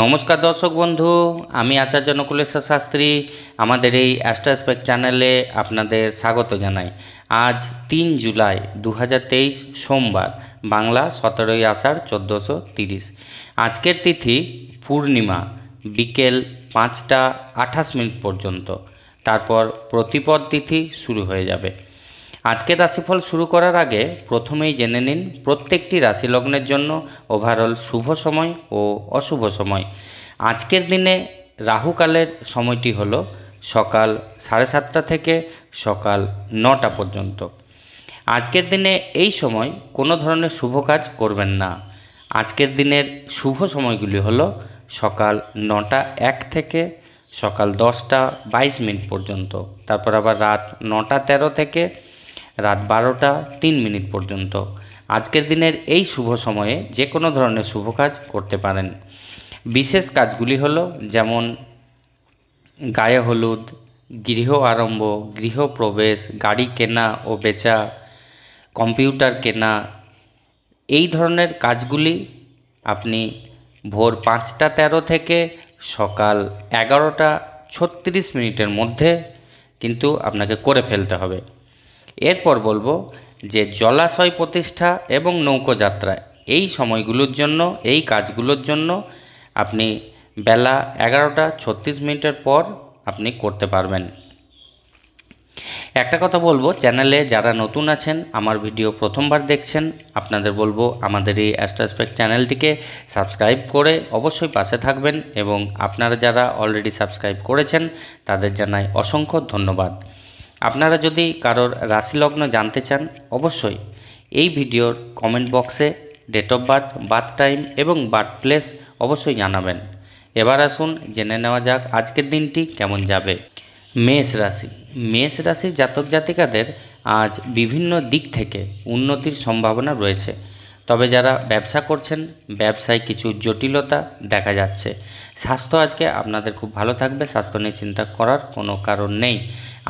নমস্কার দর্শক বন্ধু আমি আচার্য নকুলেশ্বর শাস্ত্রী আমাদের এই অ্যাস্ট্রাসপেক চ্যানেলে আপনাদের স্বাগত জানাই আজ তিন জুলাই দু সোমবার বাংলা সতেরোই আষাঢ় চোদ্দোশো তিরিশ আজকের তিথি পূর্ণিমা বিকেল পাঁচটা আঠাশ মিনিট পর্যন্ত তারপর প্রতিপদ তিথি শুরু হয়ে যাবে আজকের রাশিফল শুরু করার আগে প্রথমেই জেনে নিন প্রত্যেকটি রাশি লগ্নের জন্য ওভারঅল শুভ সময় ও অশুভ সময় আজকের দিনে রাহুকালের সময়টি হল সকাল সাড়ে সাতটা থেকে সকাল নটা পর্যন্ত আজকের দিনে এই সময় কোনো ধরনের শুভ কাজ করবেন না আজকের দিনের শুভ সময়গুলি হল সকাল নটা এক থেকে সকাল দশটা বাইশ মিনিট পর্যন্ত তারপর আবার রাত নটা তেরো থেকে রাত বারোটা তিন মিনিট পর্যন্ত আজকের দিনের এই শুভ সময়ে যে কোনো ধরনের শুভ কাজ করতে পারেন বিশেষ কাজগুলি হলো যেমন গায়ে হলুদ গৃহ আরম্ভ গৃহপ্রবেশ গাড়ি কেনা ও বেচা কম্পিউটার কেনা এই ধরনের কাজগুলি আপনি ভোর পাঁচটা তেরো থেকে সকাল এগারোটা ছত্রিশ মিনিটের মধ্যে কিন্তু আপনাকে করে ফেলতে হবে এরপর বলবো যে জলাশয় প্রতিষ্ঠা এবং নৌকোযাত্রা এই সময়গুলোর জন্য এই কাজগুলোর জন্য আপনি বেলা এগারোটা ছত্রিশ মিনিটের পর আপনি করতে পারবেন একটা কথা বলবো চ্যানেলে যারা নতুন আছেন আমার ভিডিও প্রথমবার দেখছেন আপনাদের বলবো আমাদের এই অ্যাস্ট্রাসপেক্ট চ্যানেলটিকে সাবস্ক্রাইব করে অবশ্যই পাশে থাকবেন এবং আপনারা যারা অলরেডি সাবস্ক্রাইব করেছেন তাদের জানাই অসংখ্য ধন্যবাদ আপনারা যদি কারোর রাশি লগ্ন জানতে চান অবশ্যই এই ভিডিওর কমেন্ট বক্সে date of birth birth time এবং বার্থ প্লেস অবশ্যই জানাবেন এবার আসুন জেনে নেওয়া যাক আজকের দিনটি কেমন যাবে মেষ রাশি মেষ রাশির জাতক জাতিকাদের আজ বিভিন্ন দিক থেকে উন্নতির সম্ভাবনা রয়েছে তবে যারা ব্যবসা করছেন ব্যবসায় কিছু জটিলতা দেখা যাচ্ছে স্বাস্থ্য আজকে আপনাদের খুব ভালো থাকবে স্বাস্থ্য নিয়ে চিন্তা করার কোনো কারণ নেই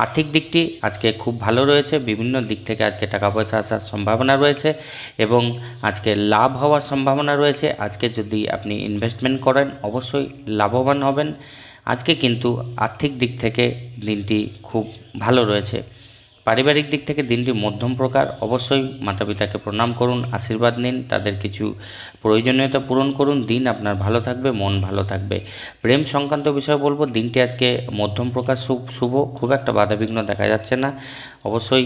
আর্থিক দিকটি আজকে খুব ভালো রয়েছে বিভিন্ন দিক থেকে আজকে টাকা পয়সা আসার সম্ভাবনা রয়েছে এবং আজকে লাভ হওয়ার সম্ভাবনা রয়েছে আজকে যদি আপনি ইনভেস্টমেন্ট করেন অবশ্যই লাভবান হবেন আজকে কিন্তু আর্থিক দিক থেকে দিনটি খুব ভালো রয়েছে পারিবারিক দিক থেকে দিনটি মধ্যম প্রকার অবশ্যই মাতা পিতাকে প্রণাম করুন আশীর্বাদ নিন তাদের কিছু প্রয়োজনীয়তা পূরণ করুন দিন আপনার ভালো থাকবে মন ভালো থাকবে প্রেম সংক্রান্ত বিষয়ে বলবো দিনটি আজকে মধ্যম প্রকার শুভ খুব একটা বাধাবিঘ্ন দেখা যাচ্ছে না অবশ্যই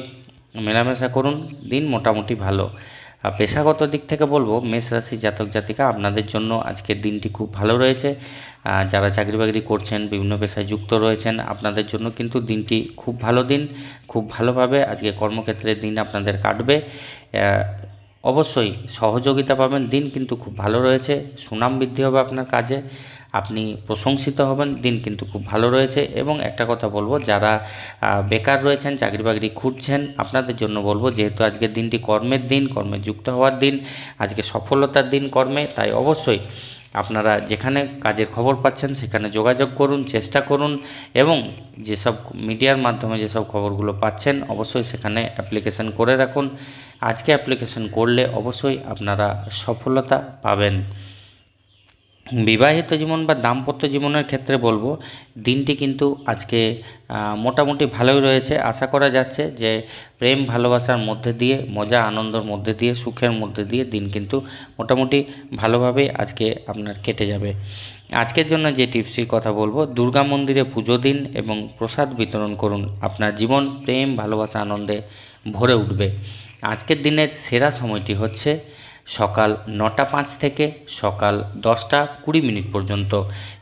মেলামেশা করুন দিন মোটামুটি ভালো আর পেশাগত দিক থেকে বলবো মেষ রাশি জাতক জাতিকা আপনাদের জন্য আজকের দিনটি খুব ভালো রয়েছে যারা চাকরি বাকরি করছেন বিভিন্ন পেশায় যুক্ত রয়েছেন আপনাদের জন্য কিন্তু দিনটি খুব ভালো দিন খুব ভালোভাবে আজকে কর্মক্ষেত্রের দিন আপনাদের কাটবে অবশ্যই সহযোগিতা পাবেন দিন কিন্তু খুব ভালো রয়েছে সুনাম বৃদ্ধি হবে আপনার কাজে আপনি প্রশংসিত হবেন দিন কিন্তু খুব ভালো রয়েছে এবং একটা কথা বলবো যারা বেকার রয়েছেন চাকরি বাকরি খুঁজছেন আপনাদের জন্য বলবো যেহেতু আজকের দিনটি কর্মের দিন কর্মে যুক্ত হওয়ার দিন আজকে সফলতার দিন কর্মে তাই অবশ্যই আপনারা যেখানে কাজের খবর পাচ্ছেন সেখানে যোগাযোগ করুন চেষ্টা করুন এবং যেসব মিডিয়ার মাধ্যমে যেসব খবরগুলো পাচ্ছেন অবশ্যই সেখানে অ্যাপ্লিকেশন করে রাখুন আজকে অ্যাপ্লিকেশন করলে অবশ্যই আপনারা সফলতা পাবেন বিবাহিত জীবন বা দাম্পত্য জীবনের ক্ষেত্রে বলবো দিনটি কিন্তু আজকে মোটামুটি ভালোই রয়েছে আশা করা যাচ্ছে যে প্রেম ভালোবাসার মধ্যে দিয়ে মজা আনন্দের মধ্যে দিয়ে সুখের মধ্যে দিয়ে দিন কিন্তু মোটামুটি ভালোভাবেই আজকে আপনার কেটে যাবে আজকের জন্য যে টিপসির কথা বলবো দুর্গা মন্দিরে পুজো দিন এবং প্রসাদ বিতরণ করুন আপনার জীবন প্রেম ভালোবাসা আনন্দে ভরে উঠবে আজকের দিনের সেরা সময়টি হচ্ছে সকাল নটা পাঁচ থেকে সকাল দশটা কুড়ি মিনিট পর্যন্ত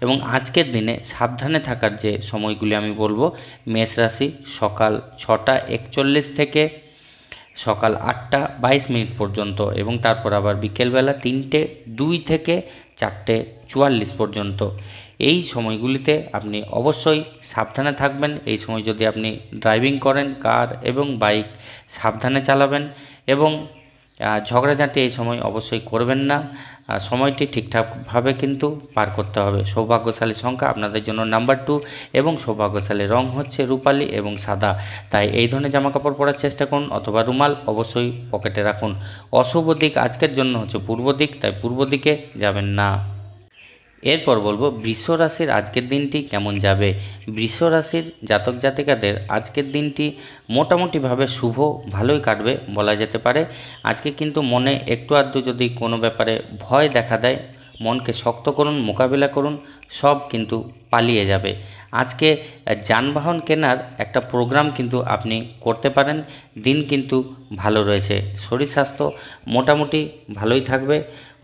এবং আজকের দিনে সাবধানে থাকার যে সময়গুলি আমি বলবো মেষ রাশি সকাল ছটা একচল্লিশ থেকে সকাল আটটা বাইশ মিনিট পর্যন্ত এবং তারপর আবার বিকেলবেলা তিনটে দুই থেকে চারটে চুয়াল্লিশ পর্যন্ত এই সময়গুলিতে আপনি অবশ্যই সাবধানে থাকবেন এই সময় যদি আপনি ড্রাইভিং করেন কার এবং বাইক সাবধানে চালাবেন এবং ঝগড়াঝাঁটি এই সময় অবশ্যই করবেন না সময়টি ঠিকঠাকভাবে কিন্তু পার করতে হবে সৌভাগ্যশালী সংখ্যা আপনাদের জন্য নাম্বার টু এবং সৌভাগ্যশালী রং হচ্ছে রূপালী এবং সাদা তাই এই ধরনের জামাকাপড় পরার চেষ্টা করুন অথবা রুমাল অবশ্যই পকেটে রাখুন অশুভ দিক আজকের জন্য হচ্ছে পূর্ব দিক তাই পূর্ব দিকে যাবেন না এরপর বলবো বৃষ রাশির আজকের দিনটি কেমন যাবে বৃষ রাশির জাতক জাতিকাদের আজকের দিনটি মোটামুটিভাবে শুভ ভালোই কাটবে বলা যেতে পারে আজকে কিন্তু মনে একটু আধটু যদি কোনো ব্যাপারে ভয় দেখা দেয় মনকে শক্ত করুন মোকাবিলা করুন সব কিন্তু পালিয়ে যাবে আজকে যানবাহন কেনার একটা প্রোগ্রাম কিন্তু আপনি করতে পারেন দিন কিন্তু ভালো রয়েছে শরীর স্বাস্থ্য মোটামুটি ভালোই থাকবে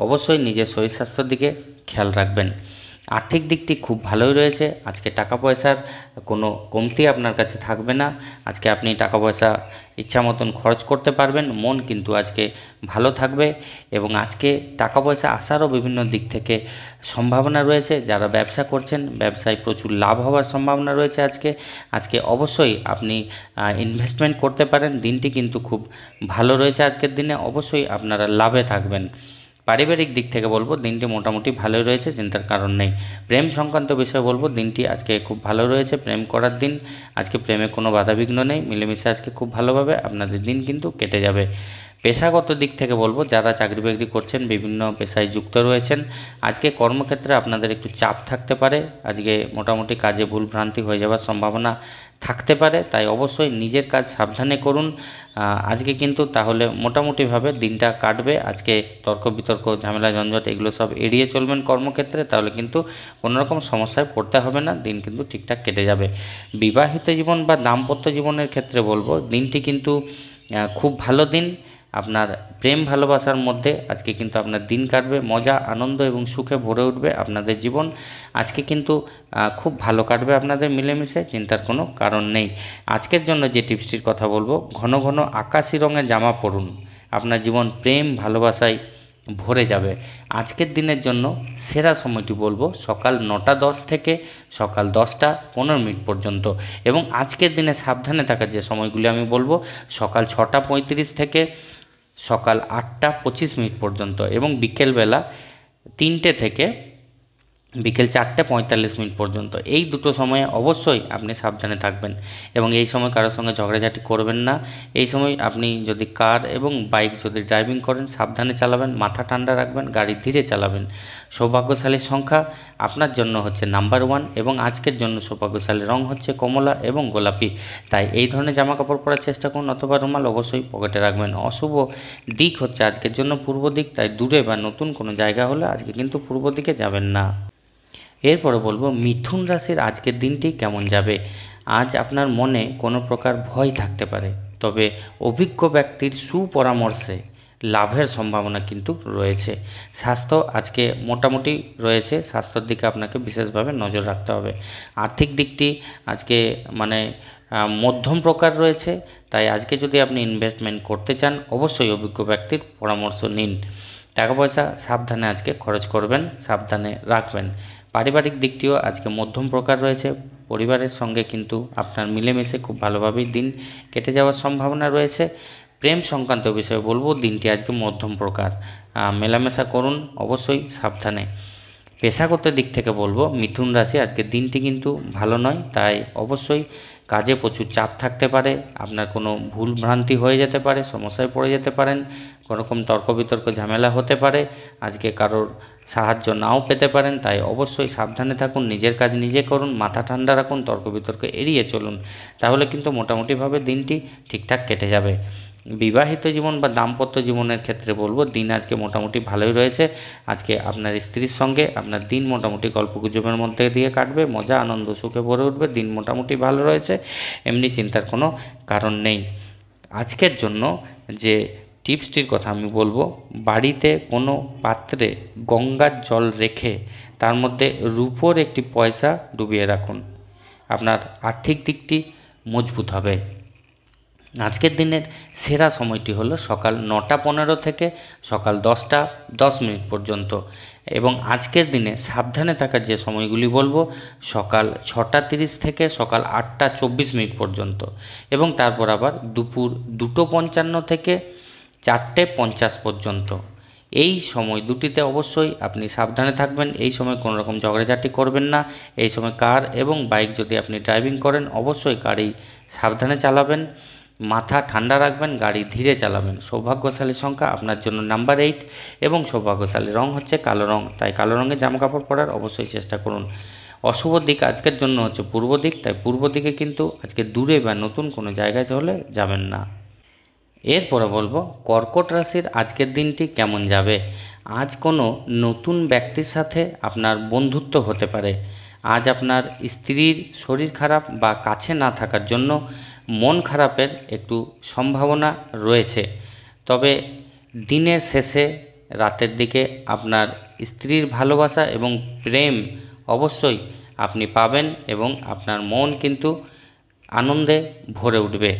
অবশ্যই নিজের শরীর স্বাস্থ্যের দিকে খেয়াল রাখবেন আর্থিক দিকটি খুব ভালোই রয়েছে আজকে টাকা পয়সার কোনো কমতি আপনার কাছে থাকবে না আজকে আপনি টাকা পয়সা ইচ্ছা মতন খরচ করতে পারবেন মন কিন্তু আজকে ভালো থাকবে এবং আজকে টাকা পয়সা আসারও বিভিন্ন দিক থেকে সম্ভাবনা রয়েছে যারা ব্যবসা করছেন ব্যবসায় প্রচুর লাভ হওয়ার সম্ভাবনা রয়েছে আজকে আজকে অবশ্যই আপনি ইনভেস্টমেন্ট করতে পারেন দিনটি কিন্তু খুব ভালো রয়েছে আজকের দিনে অবশ্যই আপনারা লাভে থাকবেন পারিবারিক দিক থেকে বলবো দিনটি মোটামুটি ভালোই রয়েছে চিন্তার কারণ নেই প্রেম সংক্রান্ত বিষয়ে বলবো দিনটি আজকে খুব ভালো রয়েছে প্রেম করার দিন আজকে প্রেমে কোনো বাধাবিঘ্ন নেই মিলেমিশে আজকে খুব ভালোভাবে আপনাদের দিন কিন্তু কেটে যাবে পেশাগত দিক থেকে বলবো যারা চাকরি বাকরি করছেন বিভিন্ন পেশায় যুক্ত রয়েছেন আজকে কর্মক্ষেত্রে আপনাদের একটু চাপ থাকতে পারে আজকে মোটামুটি কাজে ভুল ভ্রান্তি হয়ে যাওয়ার সম্ভাবনা থাকতে পারে তাই অবশ্যই নিজের কাজ সাবধানে করুন আজকে কিন্তু তাহলে মোটামুটিভাবে দিনটা কাটবে আজকে তর্ক বিতর্ক ঝামেলা ঝঞ্ঝট এগুলো সব এড়িয়ে চলবেন কর্মক্ষেত্রে তাহলে কিন্তু কোনোরকম সমস্যায় পড়তে হবে না দিন কিন্তু ঠিকঠাক কেটে যাবে বিবাহিত জীবন বা দাম্পত্য জীবনের ক্ষেত্রে বলবো দিনটি কিন্তু খুব ভালো দিন আপনার প্রেম ভালোবাসার মধ্যে আজকে কিন্তু আপনার দিন কাটবে মজা আনন্দ এবং সুখে ভরে উঠবে আপনাদের জীবন আজকে কিন্তু খুব ভালো কাটবে আপনাদের মিলেমিশে চিন্তার কোনো কারণ নেই আজকের জন্য যে টিপসটির কথা বলবো ঘন ঘন আকাশি রঙের জামা পরুন আপনার জীবন প্রেম ভালোবাসায় ভরে যাবে আজকের দিনের জন্য সেরা সময়টি বলবো সকাল নটা দশ থেকে সকাল দশটা পনেরো মিনিট পর্যন্ত এবং আজকের দিনে সাবধানে থাকার যে সময়গুলি আমি বলবো সকাল ছটা পঁয়ত্রিশ থেকে সকাল আটটা পঁচিশ মিনিট পর্যন্ত এবং বিকেলবেলা তিনটে থেকে বিকেল চারটে পঁয়তাল্লিশ মিনিট পর্যন্ত এই দুটো সময়ে অবশ্যই আপনি সাবধানে থাকবেন এবং এই সময় কারোর সঙ্গে ঝগড়াঝাটি করবেন না এই সময় আপনি যদি কার এবং বাইক যদি ড্রাইভিং করেন সাবধানে চালাবেন মাথা ঠান্ডা রাখবেন গাড়ি ধীরে চালাবেন সৌভাগ্যশালীর সংখ্যা আপনার জন্য হচ্ছে নাম্বার ওয়ান এবং আজকের জন্য সৌভাগ্যশালী রং হচ্ছে কমলা এবং গোলাপি তাই এই ধরনের জামা কাপড় পরার চেষ্টা করুন অথবা রুমাল অবশ্যই পকেটে রাখবেন অশুভ দিক হচ্ছে আজকের জন্য পূর্ব দিক তাই দূরে বা নতুন কোনো জায়গা হলে আজকে কিন্তু পূর্ব দিকে যাবেন না এরপরে বলবো মিথুন রাশির আজকের দিনটি কেমন যাবে আজ আপনার মনে কোনো প্রকার ভয় থাকতে পারে তবে অভিজ্ঞ ব্যক্তির সুপরামর্শে লাভের সম্ভাবনা কিন্তু রয়েছে স্বাস্থ্য আজকে মোটামুটি রয়েছে স্বাস্থ্যর দিকে আপনাকে বিশেষভাবে নজর রাখতে হবে আর্থিক দিকটি আজকে মানে মধ্যম প্রকার রয়েছে তাই আজকে যদি আপনি ইনভেস্টমেন্ট করতে চান অবশ্যই অভিজ্ঞ ব্যক্তির পরামর্শ নিন টাকা পয়সা সাবধানে আজকে খরচ করবেন সাবধানে রাখবেন পারিবারিক দিকটিও আজকে মধ্যম প্রকার রয়েছে পরিবারের সঙ্গে কিন্তু আপনার মিলেমিশে খুব ভালোভাবেই দিন কেটে যাওয়ার সম্ভাবনা রয়েছে প্রেম সংক্রান্ত বিষয়ে বলবো দিনটি আজকে মধ্যম প্রকার মেলামেশা করুন অবশ্যই সাবধানে পেশাগত দিক থেকে বলবো মিথুন রাশি আজকের দিনটি কিন্তু ভালো নয় তাই অবশ্যই কাজে প্রচুর চাপ থাকতে পারে আপনার কোনো ভুল ভ্রান্তি হয়ে যেতে পারে সমস্যায় পড়ে যেতে পারেন কোনোরকম তর্ক বিতর্ক ঝামেলা হতে পারে আজকে কারোর সাহায্য নাও পেতে পারেন তাই অবশ্যই সাবধানে থাকুন নিজের কাজ নিজে করুন মাথা ঠান্ডা রাখুন তর্ক বিতর্ক এড়িয়ে চলুন তাহলে কিন্তু মোটামুটিভাবে দিনটি ঠিকঠাক কেটে যাবে বিবাহিত জীবন বা দাম্পত্য জীবনের ক্ষেত্রে বলবো দিন আজকে মোটামুটি ভালোই রয়েছে আজকে আপনার স্ত্রীর সঙ্গে আপনার দিন মোটামুটি গল্পগুজবের মধ্যে দিয়ে কাটবে মজা আনন্দ সুখে ভরে উঠবে দিন মোটামুটি ভালো রয়েছে এমনি চিন্তার কোনো কারণ নেই আজকের জন্য যে টিপসটির কথা আমি বলবো বাড়িতে কোনো পাত্রে গঙ্গার জল রেখে তার মধ্যে রূপোর একটি পয়সা ডুবিয়ে রাখুন আপনার আর্থিক দিকটি মজবুত হবে আজকের দিনের সেরা সময়টি হলো সকাল নটা পনেরো থেকে সকাল দশটা দশ মিনিট পর্যন্ত এবং আজকের দিনে সাবধানে থাকার যে সময়গুলি বলবো সকাল ছটা তিরিশ থেকে সকাল আটটা চব্বিশ মিনিট পর্যন্ত এবং তারপর আবার দুপুর দুটো পঞ্চান্ন থেকে চারটে পঞ্চাশ পর্যন্ত এই সময় দুটিতে অবশ্যই আপনি সাবধানে থাকবেন এই সময় কোনো রকম ঝগড়াঝাটি করবেন না এই সময় কার এবং বাইক যদি আপনি ড্রাইভিং করেন অবশ্যই গাড়ি সাবধানে চালাবেন মাথা ঠান্ডা রাখবেন গাড়ি ধীরে চালাবেন সৌভাগ্যশালী সংখ্যা আপনার জন্য নাম্বার এইট এবং সৌভাগ্যশালী রং হচ্ছে কালো রং তাই কালো রঙের জামাকাপড় পরার অবশ্যই চেষ্টা করুন অশুভ দিক আজকের জন্য হচ্ছে পূর্ব দিক তাই পূর্ব দিকে কিন্তু আজকে দূরে বা নতুন কোনো জায়গায় চলে যাবেন না এরপরে বলবো কর্কট রাশির আজকের দিনটি কেমন যাবে আজ কোনো নতুন ব্যক্তির সাথে আপনার বন্ধুত্ব হতে পারে আজ আপনার স্ত্রীর শরীর খারাপ বা কাছে না থাকার জন্য মন খারাপের একটু সম্ভাবনা রয়েছে তবে দিনের শেষে রাতের দিকে আপনার স্ত্রীর ভালোবাসা এবং প্রেম অবশ্যই আপনি পাবেন এবং আপনার মন কিন্তু আনন্দে ভরে উঠবে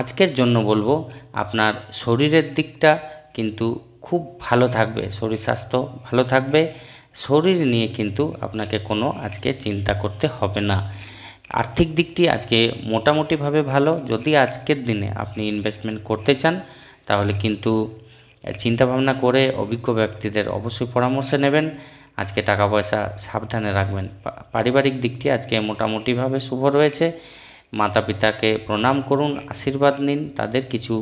আজকের জন্য বলবো আপনার শরীরের দিকটা কিন্তু খুব ভালো থাকবে শরীর স্বাস্থ্য ভালো থাকবে শরীর নিয়ে কিন্তু আপনাকে কোনো আজকে চিন্তা করতে হবে না আর্থিক দিকটি আজকে মোটামুটিভাবে ভালো যদি আজকের দিনে আপনি ইনভেস্টমেন্ট করতে চান তাহলে কিন্তু চিন্তাভাবনা করে অভিজ্ঞ ব্যক্তিদের অবশ্যই পরামর্শ নেবেন আজকে টাকা পয়সা সাবধানে রাখবেন পারিবারিক দিকটি আজকে মোটামুটিভাবে শুভ রয়েছে মাতা পিতাকে প্রণাম করুন আশীর্বাদ নিন তাদের কিছু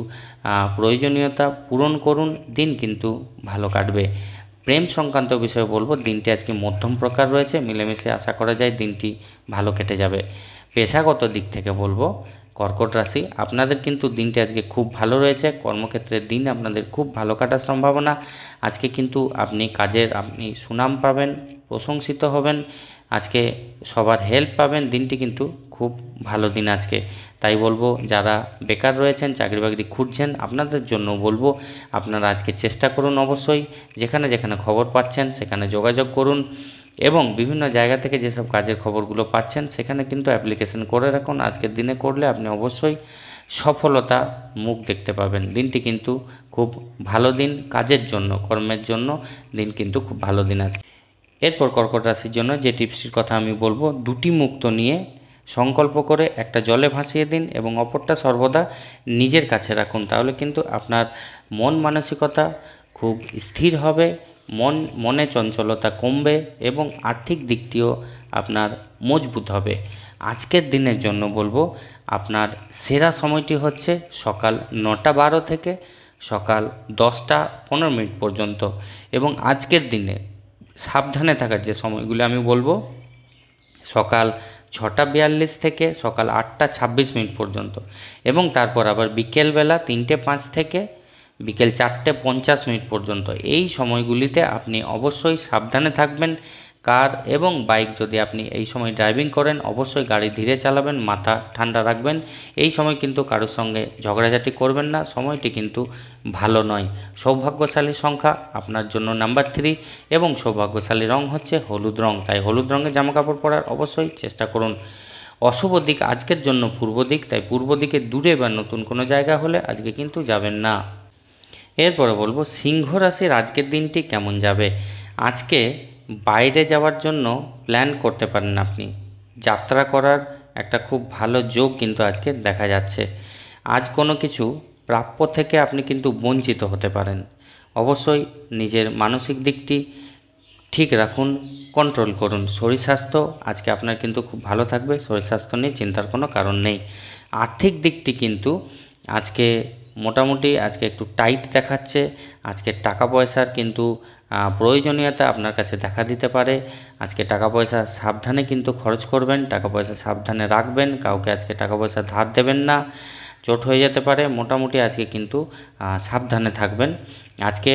প্রয়োজনীয়তা পূরণ করুন দিন কিন্তু ভালো কাটবে প্রেম সংক্রান্ত বিষয়ে বলবো দিনটি আজকে মধ্যম প্রকার রয়েছে মিলেমিশে আশা করা যায় দিনটি ভালো কেটে যাবে পেশাগত দিক থেকে বলবো কর্কট রাশি আপনাদের কিন্তু দিনটি আজকে খুব ভালো রয়েছে কর্মক্ষেত্রের দিন আপনাদের খুব ভালো কাটার সম্ভাবনা আজকে কিন্তু আপনি কাজের আপনি সুনাম পাবেন প্রশংসিত হবেন আজকে সবার হেল্প পাবেন দিনটি কিন্তু খুব ভালো দিন আজকে তাই বলবো যারা বেকার রয়েছেন চাকরি বাকরি খুঁজছেন আপনাদের জন্য বলবো আপনারা আজকে চেষ্টা করুন অবশ্যই যেখানে যেখানে খবর পাচ্ছেন সেখানে যোগাযোগ করুন এবং বিভিন্ন জায়গা থেকে যেসব কাজের খবরগুলো পাচ্ছেন সেখানে কিন্তু অ্যাপ্লিকেশন করে রাখুন আজকের দিনে করলে আপনি অবশ্যই সফলতা মুখ দেখতে পাবেন দিনটি কিন্তু খুব ভালো দিন কাজের জন্য কর্মের জন্য দিন কিন্তু খুব ভালো দিন আছে এরপর কর্কট রাশির জন্য যে টিপসটির কথা আমি বলবো দুটি মুক্ত নিয়ে সংকল্প করে একটা জলে ভাসিয়ে দিন এবং অপরটা সর্বদা নিজের কাছে রাখুন তাহলে কিন্তু আপনার মন মানসিকতা খুব স্থির হবে মন মনে চঞ্চলতা কমবে এবং আর্থিক দিকটিও আপনার মজবুত হবে আজকের দিনের জন্য বলবো আপনার সেরা সময়টি হচ্ছে সকাল নটা বারো থেকে সকাল দশটা পনেরো মিনিট পর্যন্ত এবং আজকের দিনে সাবধানে থাকার যে সময়গুলো আমি বলবো সকাল ছটা বিয়াল্লিশ থেকে সকাল আটটা ছাব্বিশ মিনিট পর্যন্ত এবং তারপর আবার বিকেলবেলা তিনটে পাঁচ থেকে বিকেল চারটে পঞ্চাশ মিনিট পর্যন্ত এই সময়গুলিতে আপনি অবশ্যই সাবধানে থাকবেন কার এবং বাইক যদি আপনি এই সময় ড্রাইভিং করেন অবশ্যই গাড়ি ধীরে চালাবেন মাথা ঠান্ডা রাখবেন এই সময় কিন্তু কারোর সঙ্গে ঝগড়াঝাটি করবেন না সময়টি কিন্তু ভালো নয় সৌভাগ্যশালী সংখ্যা আপনার জন্য নাম্বার থ্রি এবং সৌভাগ্যশালী রং হচ্ছে হলুদ রং তাই হলুদ রঙের জামাকাপড় পরার অবশ্যই চেষ্টা করুন অশুভ দিক আজকের জন্য পূর্ব দিক তাই পূর্ব দিকে দূরে বা নতুন কোনো জায়গা হলে আজকে কিন্তু যাবেন না এরপরে বলবো সিংহ রাশির আজকের দিনটি কেমন যাবে আজকে বাইরে যাওয়ার জন্য প্ল্যান করতে পারেন আপনি যাত্রা করার একটা খুব ভালো যোগ কিন্তু আজকে দেখা যাচ্ছে আজ কোনো কিছু প্রাপ্য থেকে আপনি কিন্তু বঞ্চিত হতে পারেন অবশ্যই নিজের মানসিক দিকটি ঠিক রাখুন কন্ট্রোল করুন শরীর স্বাস্থ্য আজকে আপনার কিন্তু খুব ভালো থাকবে শরীর স্বাস্থ্য নিয়ে চিন্তার কোনো কারণ নেই আর্থিক দিকটি কিন্তু আজকে মোটামুটি আজকে একটু টাইট দেখাচ্ছে আজকে টাকা পয়সার কিন্তু প্রয়োজনীয়তা আপনার কাছে দেখা দিতে পারে আজকে টাকা পয়সা সাবধানে কিন্তু খরচ করবেন টাকা পয়সা সাবধানে রাখবেন কাউকে আজকে টাকা পয়সা ধার দেবেন না চোট হয়ে যেতে পারে মোটামুটি আজকে কিন্তু সাবধানে থাকবেন আজকে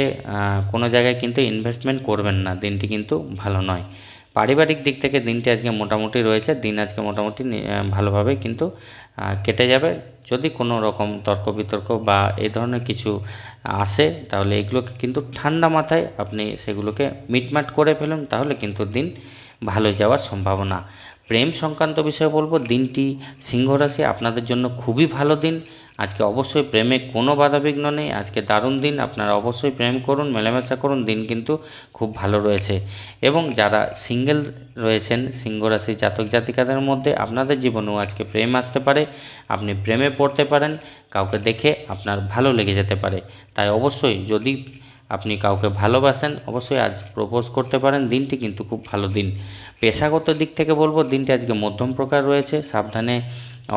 কোনো জায়গায় কিন্তু ইনভেস্টমেন্ট করবেন না দিনটি কিন্তু ভালো নয় পারিবারিক দিক থেকে দিনটি আজকে মোটামুটি রয়েছে দিন আজকে মোটামুটি ভালোভাবে কিন্তু কেটে যাবে যদি কোনো রকম তর্ক বিতর্ক বা এই ধরনের কিছু আসে তাহলে এগুলোকে কিন্তু ঠান্ডা মাথায় আপনি সেগুলোকে মিটমাট করে ফেলুন তাহলে কিন্তু দিন ভালো যাওয়ার সম্ভাবনা প্রেম সংক্রান্ত বিষয়ে বলবো দিনটি সিংহরাশি আপনাদের জন্য খুবই ভালো দিন আজকে অবশ্যই প্রেমে কোনো বাধাবিঘ্ন নেই আজকে দারুণ দিন আপনারা অবশ্যই প্রেম করুন মেলামেশা করুন দিন কিন্তু খুব ভালো রয়েছে এবং যারা সিঙ্গেল রয়েছেন সিংহরাশি জাতক জাতিকাদের মধ্যে আপনাদের জীবনেও আজকে প্রেম আসতে পারে আপনি প্রেমে পড়তে পারেন কাউকে দেখে আপনার ভালো লেগে যেতে পারে তাই অবশ্যই যদি আপনি কাউকে ভালোবাসেন অবশ্যই আজ প্রপোজ করতে পারেন দিনটি কিন্তু খুব ভালো দিন পেশাগত দিক থেকে বলবো দিনটি আজকে মধ্যম প্রকার রয়েছে সাবধানে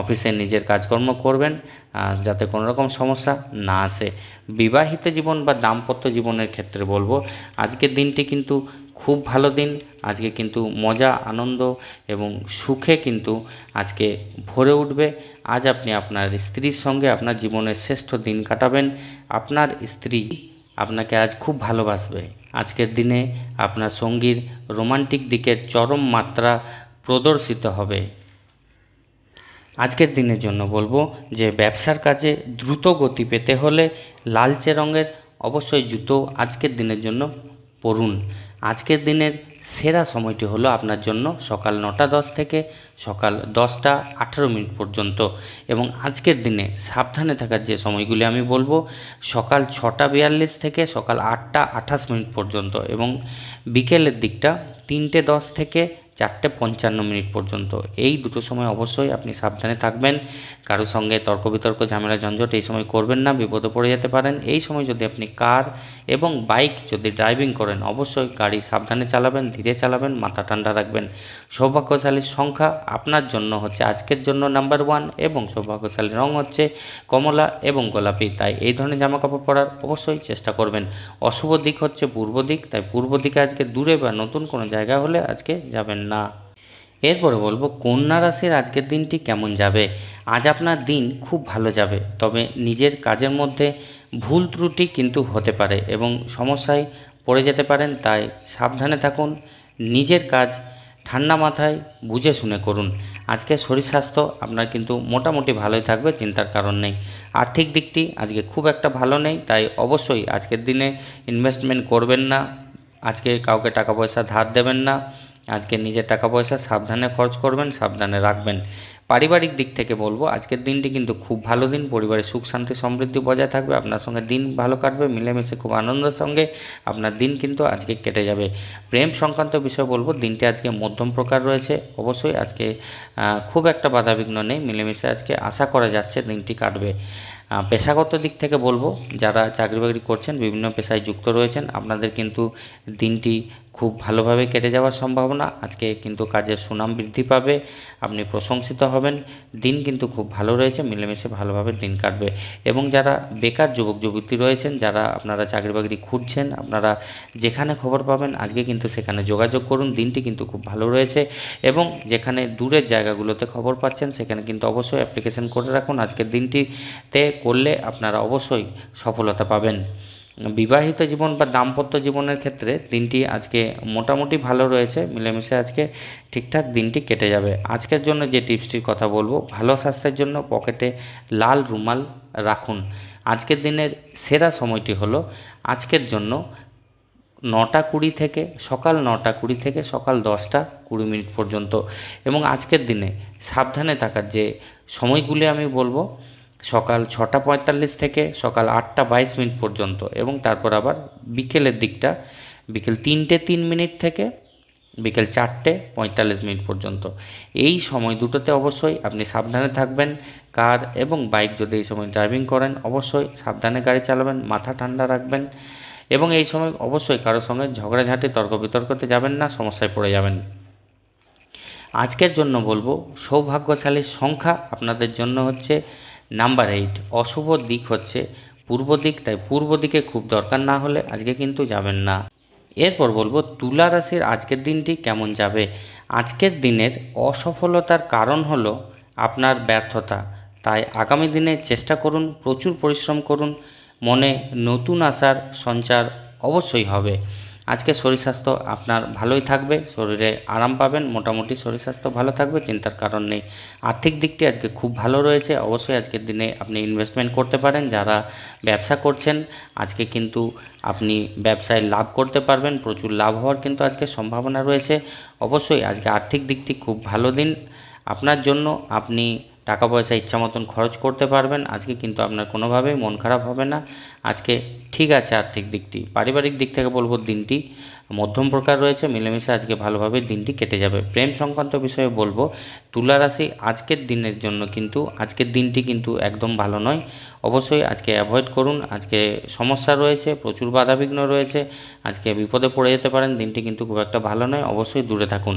অফিসে নিজের কাজকর্ম করবেন যাতে কোনো রকম সমস্যা না আসে বিবাহিত জীবন বা দাম্পত্য জীবনের ক্ষেত্রে বলবো আজকের দিনটি কিন্তু খুব ভালো দিন আজকে কিন্তু মজা আনন্দ এবং সুখে কিন্তু আজকে ভরে উঠবে আজ আপনি আপনার স্ত্রীর সঙ্গে আপনার জীবনের শ্রেষ্ঠ দিন কাটাবেন আপনার স্ত্রী আপনাকে আজ খুব ভালোবাসবে আজকের দিনে আপনার সঙ্গীর রোমান্টিক দিকের চরম মাত্রা প্রদর্শিত হবে আজকের দিনের জন্য বলবো যে ব্যবসার কাজে দ্রুত গতি পেতে হলে লালচে রঙের অবশ্যই জুতো আজকের দিনের জন্য পরুন আজকের দিনের সেরা সময়টি হলো আপনার জন্য সকাল নটা দশ থেকে সকাল দশটা আঠেরো মিনিট পর্যন্ত এবং আজকের দিনে সাবধানে থাকার যে সময়গুলি আমি বলবো সকাল ছটা বিয়াল্লিশ থেকে সকাল আটটা আঠাশ মিনিট পর্যন্ত এবং বিকেলের দিকটা তিনটে দশ থেকে চারটে পঞ্চান্ন মিনিট পর্যন্ত এই দুটো সময় অবশ্যই আপনি সাবধানে থাকবেন কারোর সঙ্গে তর্ক বিতর্ক ঝামেলা ঝঞ্ঝট এই সময় করবেন না বিপদে পড়ে যেতে পারেন এই সময় যদি আপনি কার এবং বাইক যদি ড্রাইভিং করেন অবশ্যই গাড়ি সাবধানে চালাবেন ধীরে চালাবেন মাথা ঠান্ডা রাখবেন সৌভাগ্যশালীর সংখ্যা আপনার জন্য হচ্ছে আজকের জন্য নাম্বার ওয়ান এবং সৌভাগ্যশালী রং হচ্ছে কমলা এবং গোলাপি তাই এই ধরনের জামাকাপড় পরার অবশ্যই চেষ্টা করবেন অশুভ দিক হচ্ছে পূর্ব দিক তাই পূর্ব দিকে আজকে দূরে বা নতুন কোনো জায়গা হলে আজকে যাবেন না না এরপরে বলবো কন্যা রাশির আজকের দিনটি কেমন যাবে আজ আপনার দিন খুব ভালো যাবে তবে নিজের কাজের মধ্যে ভুল ত্রুটি কিন্তু হতে পারে এবং সমস্যায় পড়ে যেতে পারেন তাই সাবধানে থাকুন নিজের কাজ ঠান্ডা মাথায় বুঝে শুনে করুন আজকে শরীর স্বাস্থ্য আপনার কিন্তু মোটামুটি ভালোই থাকবে চিন্তার কারণ নেই আর্থিক দিকটি আজকে খুব একটা ভালো নেই তাই অবশ্যই আজকের দিনে ইনভেস্টমেন্ট করবেন না আজকে কাউকে টাকা পয়সা ধার দেবেন না আজকে নিজের টাকা পয়সা সাবধানে খরচ করবেন সাবধানে রাখবেন পারিবারিক দিক থেকে বলবো আজকের দিনটি কিন্তু খুব ভালো দিন পরিবারের সুখ শান্তি সমৃদ্ধি বজায় থাকবে আপনার সঙ্গে দিন ভালো কাটবে মিলেমিশে খুব আনন্দের সঙ্গে আপনার দিন কিন্তু আজকে কেটে যাবে প্রেম সংক্রান্ত বিষয় বলবো দিনটি আজকে মধ্যম প্রকার রয়েছে অবশ্যই আজকে খুব একটা বাধাবিঘ্ন নেই মিলেমিশে আজকে আশা করা যাচ্ছে দিনটি কাটবে পেশাগত দিক থেকে বলবো যারা চাকরি বাকরি করছেন বিভিন্ন পেশায় যুক্ত রয়েছেন আপনাদের কিন্তু দিনটি খুব ভালোভাবে কেটে যাওয়ার সম্ভাবনা আজকে কিন্তু কাজের সুনাম বৃদ্ধি পাবে আপনি প্রশংসিত হবেন দিন কিন্তু খুব ভালো রয়েছে মিলেমিশে ভালোভাবে দিন কাটবে এবং যারা বেকার যুবক যুবতী রয়েছেন যারা আপনারা চাকরি বাকরি খুঁজছেন আপনারা যেখানে খবর পাবেন আজকে কিন্তু সেখানে যোগাযোগ করুন দিনটি কিন্তু খুব ভালো রয়েছে এবং যেখানে দূরের জায়গাগুলোতে খবর পাচ্ছেন সেখানে কিন্তু অবশ্যই অ্যাপ্লিকেশন করে রাখুন আজকের দিনটিতে করলে আপনারা অবশ্যই সফলতা পাবেন বিবাহিত জীবন বা দাম্পত্য জীবনের ক্ষেত্রে দিনটি আজকে মোটামুটি ভালো রয়েছে মিলেমিশে আজকে ঠিকঠাক দিনটি কেটে যাবে আজকের জন্য যে টিপসটির কথা বলবো ভালো স্বাস্থ্যের জন্য পকেটে লাল রুমাল রাখুন আজকের দিনের সেরা সময়টি হলো আজকের জন্য নটা কুড়ি থেকে সকাল নটা কুড়ি থেকে সকাল দশটা কুড়ি মিনিট পর্যন্ত এবং আজকের দিনে সাবধানে থাকার যে সময়গুলি আমি বলবো সকাল ছটা পঁয়তাল্লিশ থেকে সকাল আটটা বাইশ মিনিট পর্যন্ত এবং তারপর আবার বিকেলের দিকটা বিকেল তিনটে তিন মিনিট থেকে বিকেল চারটে পঁয়তাল্লিশ মিনিট পর্যন্ত এই সময় দুটোতে অবশ্যই আপনি সাবধানে থাকবেন কার এবং বাইক যদি এই সময় ড্রাইভিং করেন অবশ্যই সাবধানে গাড়ি চালাবেন মাথা ঠান্ডা রাখবেন এবং এই সময় অবশ্যই কারোর সঙ্গে ঝগড়াঝাঁটি তর্ক বিতর্কতে যাবেন না সমস্যায় পড়ে যাবেন আজকের জন্য বলবো সৌভাগ্যশালীর সংখ্যা আপনাদের জন্য হচ্ছে নাম্বার এইট অশুভ দিক হচ্ছে পূর্ব দিক তাই পূর্ব দিকে খুব দরকার না হলে আজকে কিন্তু যাবেন না এরপর বলবো তুলা রাশির আজকের দিনটি কেমন যাবে আজকের দিনের অসফলতার কারণ হল আপনার ব্যর্থতা তাই আগামী দিনে চেষ্টা করুন প্রচুর পরিশ্রম করুন মনে নতুন আশার সঞ্চার অবশ্যই হবে আজকে শরীর স্বাস্থ্য আপনার ভালোই থাকবে শরীরে আরাম পাবেন মোটামুটি শরীর স্বাস্থ্য ভালো থাকবে চিন্তার কারণ নেই আর্থিক দিকটি আজকে খুব ভালো রয়েছে অবশ্যই আজকের দিনে আপনি ইনভেস্টমেন্ট করতে পারেন যারা ব্যবসা করছেন আজকে কিন্তু আপনি ব্যবসায় লাভ করতে পারবেন প্রচুর লাভ হওয়ার কিন্তু আজকে সম্ভাবনা রয়েছে অবশ্যই আজকে আর্থিক দিকটি খুব ভালো দিন আপনার জন্য আপনি টাকা পয়সা ইচ্ছা মতন খরচ করতে পারবেন আজকে কিন্তু আপনার কোনোভাবেই মন খারাপ হবে না আজকে ঠিক আছে আর্থিক দিকটি পারিবারিক দিক থেকে বলবো দিনটি মধ্যম প্রকার রয়েছে মিলেমিশে আজকে ভালোভাবে দিনটি কেটে যাবে প্রেম সংক্রান্ত বিষয়ে বলবো তুলা রাশি আজকের দিনের জন্য কিন্তু আজকের দিনটি কিন্তু একদম ভালো নয় অবশ্যই আজকে অ্যাভয়েড করুন আজকে সমস্যা রয়েছে প্রচুর বাধাবিঘ্ন রয়েছে আজকে বিপদে পড়ে যেতে পারেন দিনটি কিন্তু খুব একটা ভালো নয় অবশ্যই দূরে থাকুন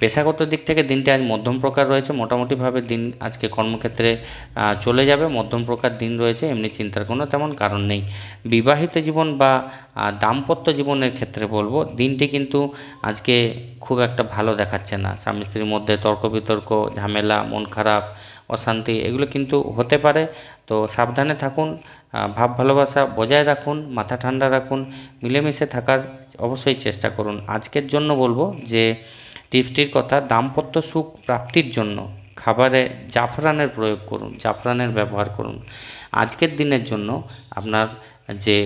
পেশাগত দিক থেকে দিনটি আজ মধ্যম প্রকার রয়েছে মোটামুটিভাবে দিন আজকে কর্মক্ষেত্রে চলে যাবে মধ্যম প্রকার দিন রয়েছে এমনি চিন্তার কোনো তেমন কারণ নেই বিবাহিত জীবন বা দাম্পত্য জীবনের ক্ষেত্রে বলবো দিনটি কিন্তু আজকে খুব একটা ভালো দেখাচ্ছে না স্বামী স্ত্রীর মধ্যে তর্ক বিতর্ক ঝামেলা মন খারাপ অশান্তি এগুলো কিন্তু হতে পারে তো সাবধানে থাকুন ভাব ভালোবাসা বজায় রাখুন মাথা ঠান্ডা রাখুন মিলেমিশে থাকার অবশ্যই চেষ্টা করুন আজকের জন্য বলবো যে টিপসটির কথা দাম্পত্য সুখ প্রাপ্তির জন্য খাবারে জাফরানের প্রয়োগ করুন জাফরানের ব্যবহার করুন আজকের দিনের জন্য আপনার যে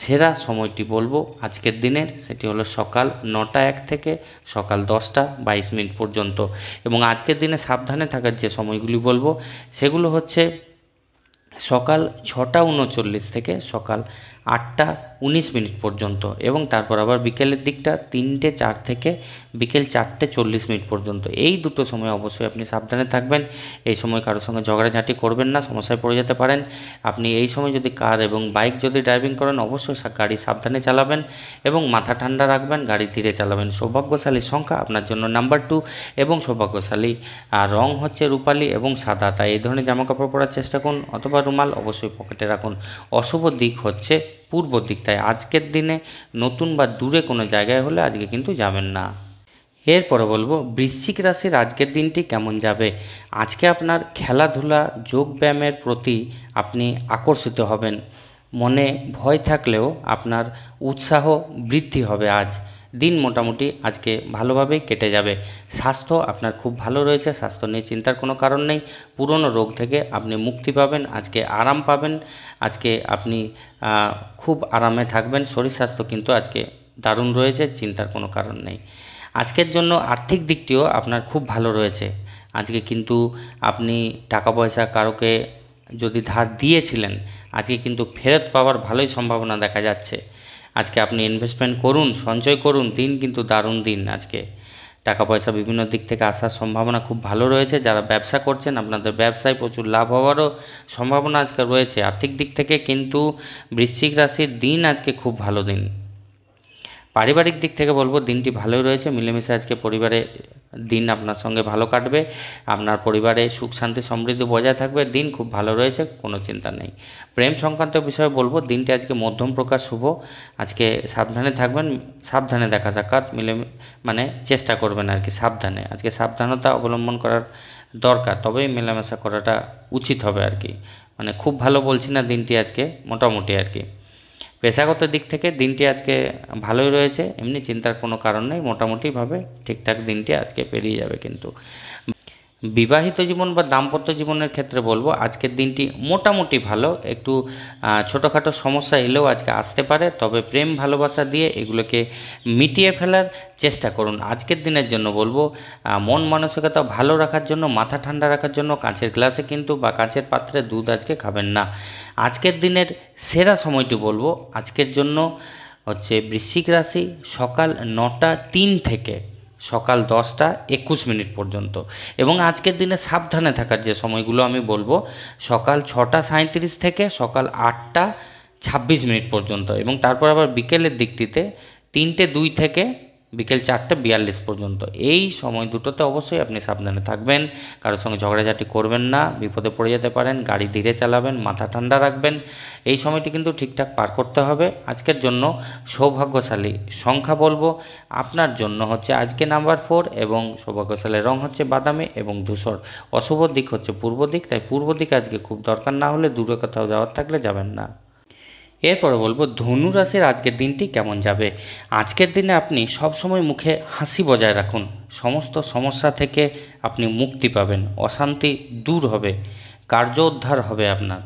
সেরা সময়টি বলবো আজকের দিনের সেটি হলো সকাল নটা এক থেকে সকাল দশটা বাইশ মিনিট পর্যন্ত এবং আজকের দিনে সাবধানে থাকার যে সময়গুলি বলবো সেগুলো হচ্ছে সকাল ছটা উনচল্লিশ থেকে সকাল আটটা উনিশ মিনিট পর্যন্ত এবং তারপর আবার বিকেলের দিকটা তিনটে চার থেকে বিকেল চারটে চল্লিশ মিনিট পর্যন্ত এই দুটো সময় অবশ্যই আপনি সাবধানে থাকবেন এই সময় কারোর সঙ্গে ঝগড়াঝাঁটি করবেন না সমস্যায় পড়ে যেতে পারেন আপনি এই সময় যদি কার এবং বাইক যদি ড্রাইভিং করেন অবশ্যই গাড়ি সাবধানে চালাবেন এবং মাথা ঠান্ডা রাখবেন গাড়ি ধীরে চালাবেন সৌভাগ্যশালীর সংখ্যা আপনার জন্য নাম্বার টু এবং সৌভাগ্যশালী আর রং হচ্ছে রূপালী এবং সাদা তাই এই ধরনের জামাকাপড় পরার চেষ্টা করুন অথবা রুমাল অবশ্যই পকেটে রাখুন অশুভ দিক হচ্ছে পূর্ব দিক তাই আজকের দিনে নতুন বা দূরে কোনো জায়গায় হলে আজকে কিন্তু যাবেন না এরপরে বলবো বৃশ্চিক রাশির আজকের দিনটি কেমন যাবে আজকে আপনার খেলাধুলা যোগব্যায়ামের প্রতি আপনি আকর্ষিত হবেন মনে ভয় থাকলেও আপনার উৎসাহ বৃদ্ধি হবে আজ দিন মোটামুটি আজকে ভালোভাবেই কেটে যাবে স্বাস্থ্য আপনার খুব ভালো রয়েছে স্বাস্থ্য নিয়ে চিন্তার কোনো কারণ নেই পুরনো রোগ থেকে আপনি মুক্তি পাবেন আজকে আরাম পাবেন আজকে আপনি খুব আরামে থাকবেন শরীর স্বাস্থ্য কিন্তু আজকে দারুণ রয়েছে চিন্তার কোনো কারণ নেই আজকের জন্য আর্থিক দিকটিও আপনার খুব ভালো রয়েছে আজকে কিন্তু আপনি টাকা পয়সা কারোকে যদি ধার দিয়েছিলেন আজকে কিন্তু ফেরত পাওয়ার ভালোই সম্ভাবনা দেখা যাচ্ছে আজকে আপনি ইনভেস্টমেন্ট করুন সঞ্চয় করুন দিন কিন্তু দারুণ দিন আজকে টাকা পয়সা বিভিন্ন দিক থেকে আসার সম্ভাবনা খুব ভালো রয়েছে যারা ব্যবসা করছেন আপনাদের ব্যবসায় প্রচুর লাভ হওয়ারও সম্ভাবনা আজকে রয়েছে আর্থিক দিক থেকে কিন্তু বৃশ্চিক রাশির দিন আজকে খুব ভালো দিন পারিবারিক দিক থেকে বলবো দিনটি ভালোই রয়েছে মিলেমিশে আজকে পরিবারে দিন আপনার সঙ্গে ভালো কাটবে আপনার পরিবারে সুখ শান্তি সমৃদ্ধি বজায় থাকবে দিন খুব ভালো রয়েছে কোনো চিন্তা নেই প্রেম সংক্রান্ত বিষয়ে বলবো দিনটি আজকে মধ্যম প্রকার শুভ আজকে সাবধানে থাকবেন সাবধানে দেখা সাক্ষাৎ মিলে মানে চেষ্টা করবেন আর কি সাবধানে আজকে সাবধানতা অবলম্বন করার দরকার তবেই মেলামেশা করাটা উচিত হবে আর কি মানে খুব ভালো বলছি না দিনটি আজকে মোটামুটি আর কি পেশাগত দিক থেকে দিনটি আজকে ভালোই রয়েছে এমনি চিন্তার কোনো কারণ নেই মোটামুটিভাবে ঠিকঠাক দিনটি আজকে পেরিয়ে যাবে কিন্তু বিবাহিত জীবন বা দাম্পত্য জীবনের ক্ষেত্রে বলবো আজকের দিনটি মোটামুটি ভালো একটু ছোটোখাটো সমস্যা এলেও আজকে আসতে পারে তবে প্রেম ভালোবাসা দিয়ে এগুলোকে মিটিয়ে ফেলার চেষ্টা করুন আজকের দিনের জন্য বলবো মন মানসিকতা ভালো রাখার জন্য মাথা ঠান্ডা রাখার জন্য কাঁচের গ্লাসে কিন্তু বা কাঁচের পাত্রে দুধ আজকে খাবেন না আজকের দিনের সেরা সময়টি বলবো আজকের জন্য হচ্ছে বৃশ্চিক রাশি সকাল নটা তিন থেকে সকাল দশটা একুশ মিনিট পর্যন্ত এবং আজকের দিনে সাবধানে থাকার যে সময়গুলো আমি বলবো সকাল ছটা সাঁত্রিশ থেকে সকাল আটটা ছাব্বিশ মিনিট পর্যন্ত এবং তারপর আবার বিকেলের দিকটিতে তিনটে দুই থেকে বিকেল চারটে বিয়াল্লিশ পর্যন্ত এই সময় দুটোতে অবশ্যই আপনি সাবধানে থাকবেন কারোর সঙ্গে ঝগড়াঝাটি করবেন না বিপদে পড়ে যেতে পারেন গাড়ি ধীরে চালাবেন মাথা ঠান্ডা রাখবেন এই সময়টি কিন্তু ঠিকঠাক পার করতে হবে আজকের জন্য সৌভাগ্যশালী সংখ্যা বলবো আপনার জন্য হচ্ছে আজকে নাম্বার ফোর এবং সৌভাগ্যশালী রং হচ্ছে বাদামি এবং ধূসর অশুভ দিক হচ্ছে পূর্ব দিক তাই পূর্ব দিকে আজকে খুব দরকার না হলে দূরে কোথাও যাওয়ার থাকলে যাবেন না এরপরে বলবো ধনু রাশির আজকের দিনটি কেমন যাবে আজকের দিনে আপনি সবসময় মুখে হাসি বজায় রাখুন সমস্ত সমস্যা থেকে আপনি মুক্তি পাবেন অশান্তি দূর হবে কার্য উদ্ধার হবে আপনার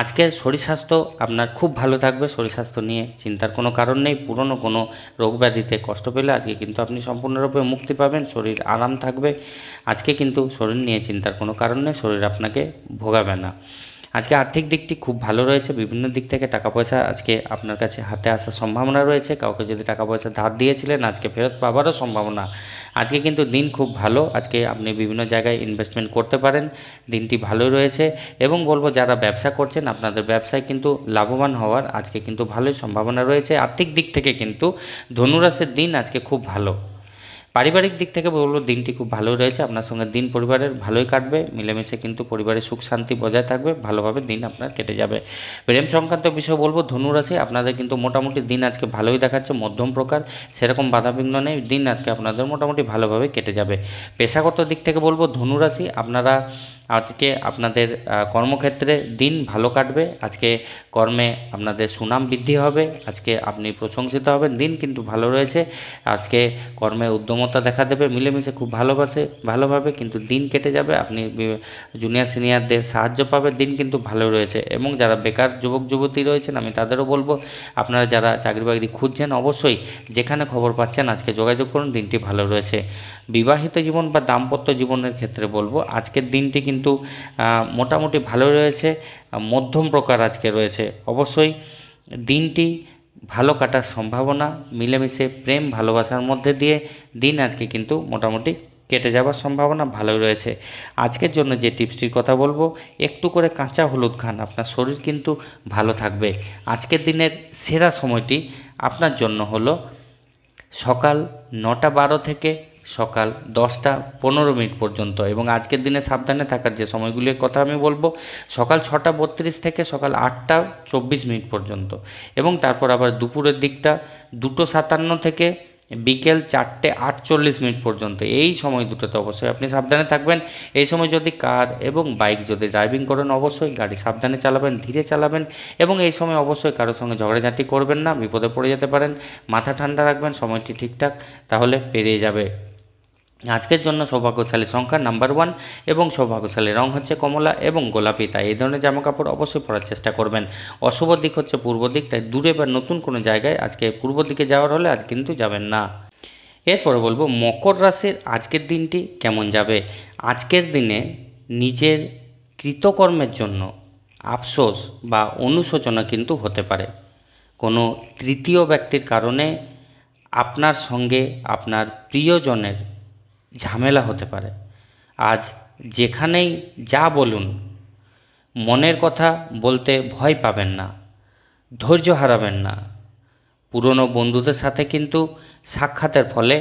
আজকে শরীর স্বাস্থ্য আপনার খুব ভালো থাকবে শরীর স্বাস্থ্য নিয়ে চিন্তার কোনো কারণ নেই পুরনো কোনো রোগ ব্যাধিতে কষ্ট পেলে আজকে কিন্তু আপনি সম্পূর্ণরূপে মুক্তি পাবেন শরীর আরাম থাকবে আজকে কিন্তু শরীর নিয়ে চিন্তার কোনো কারণ নেই শরীর আপনাকে ভোগাবে না আজকে আর্থিক দিকটি খুব ভালো রয়েছে বিভিন্ন দিক থেকে টাকা পয়সা আজকে আপনার কাছে হাতে আসার সম্ভাবনা রয়েছে কাউকে যদি টাকা পয়সা ধার দিয়েছিলেন আজকে ফেরত পাওয়ারও সম্ভাবনা আজকে কিন্তু দিন খুব ভালো আজকে আপনি বিভিন্ন জায়গায় ইনভেস্টমেন্ট করতে পারেন দিনটি ভালো রয়েছে এবং বলবো যারা ব্যবসা করছেন আপনাদের ব্যবসায় কিন্তু লাভবান হওয়ার আজকে কিন্তু ভালোই সম্ভাবনা রয়েছে আর্থিক দিক থেকে কিন্তু ধনুরাশের দিন আজকে খুব ভালো পারিবারিক দিক থেকে বলবো দিনটি খুব ভালোই রয়েছে আপনার সঙ্গে দিন পরিবারের ভালোই কাটবে মিলেমিশে কিন্তু পরিবারের সুখ শান্তি বজায় থাকবে ভালোভাবে দিন আপনার কেটে যাবে প্রেম সংক্রান্ত বিষয় বলবো ধনুরাশি আপনাদের কিন্তু মোটামুটি দিন আজকে ভালোই দেখাচ্ছে মধ্যম প্রকার সেরকম বাধাবিঘ্ন নেই দিন আজকে আপনাদের মোটামুটি ভালোভাবে কেটে যাবে পেশাগত দিক থেকে বলবো ধনুরাশি আপনারা আজকে আপনাদের কর্মক্ষেত্রে দিন ভালো কাটবে আজকে কর্মে আপনাদের সুনাম বৃদ্ধি হবে আজকে আপনি প্রশংসিত হবেন দিন কিন্তু ভালো রয়েছে আজকে কর্মে উদ্যমতা দেখা দেবে মিলেমিশে খুব ভালোবাসে ভালোভাবে কিন্তু দিন কেটে যাবে আপনি জুনিয়র সিনিয়রদের সাহায্য পাবে দিন কিন্তু ভালো রয়েছে এবং যারা বেকার যুবক যুবতী রয়েছেন আমি তাদেরও বলবো আপনারা যারা চাকরি বাকরি খুঁজছেন অবশ্যই যেখানে খবর পাচ্ছেন আজকে যোগাযোগ করুন দিনটি ভালো রয়েছে বিবাহিত জীবন বা দাম্পত্য জীবনের ক্ষেত্রে বলবো আজকের দিনটি কিন্তু কিন্তু মোটামুটি ভালো রয়েছে মধ্যম প্রকার আজকে রয়েছে অবশ্যই দিনটি ভালো কাটার সম্ভাবনা মিলেমিশে প্রেম ভালোবাসার মধ্যে দিয়ে দিন আজকে কিন্তু মোটামুটি কেটে যাওয়ার সম্ভাবনা ভালোই রয়েছে আজকের জন্য যে টিপসটির কথা বলবো একটু করে কাঁচা হলুদ খান আপনার শরীর কিন্তু ভালো থাকবে আজকের দিনের সেরা সময়টি আপনার জন্য হলো সকাল নটা বারো থেকে সকাল দশটা পনেরো মিনিট পর্যন্ত এবং আজকের দিনে সাবধানে থাকার যে সময়গুলির কথা আমি বলবো সকাল ছটা বত্রিশ থেকে সকাল আটটা চব্বিশ মিনিট পর্যন্ত এবং তারপর আবার দুপুরের দিকটা দুটো সাতান্ন থেকে বিকেল চারটে আটচল্লিশ মিনিট পর্যন্ত এই সময় দুটোতে অবশ্যই আপনি সাবধানে থাকবেন এই সময় যদি কার এবং বাইক যদি ড্রাইভিং করেন অবশ্যই গাড়ি সাবধানে চালাবেন ধীরে চালাবেন এবং এই সময় অবশ্যই কারোর সঙ্গে ঝগড়াঝাঁটি করবেন না বিপদে পড়ে যেতে পারেন মাথা ঠান্ডা রাখবেন সময়টি ঠিকঠাক তাহলে পেরিয়ে যাবে আজকের জন্য সৌভাগ্যশালী সংখ্যা নাম্বার ওয়ান এবং সৌভাগ্যশালী রং হচ্ছে কমলা এবং গোলাপি তাই এই ধরনের জামাকাপড় অবশ্যই পরার চেষ্টা করবেন অশুভ দিক হচ্ছে পূর্ব দিক তাই দূরে বা নতুন কোনো জায়গায় আজকে পূর্ব দিকে যাওয়ার হলে আজ কিন্তু যাবেন না এরপরে বলবো মকর রাশির আজকের দিনটি কেমন যাবে আজকের দিনে নিজের কৃতকর্মের জন্য আফসোস বা অনুশোচনা কিন্তু হতে পারে কোনো তৃতীয় ব্যক্তির কারণে আপনার সঙ্গে আপনার প্রিয়জনের ঝামেলা হতে পারে আজ যেখানেই যা বলুন মনের কথা বলতে ভয় পাবেন না ধৈর্য হারাবেন না পুরনো বন্ধুদের সাথে কিন্তু সাক্ষাতের ফলে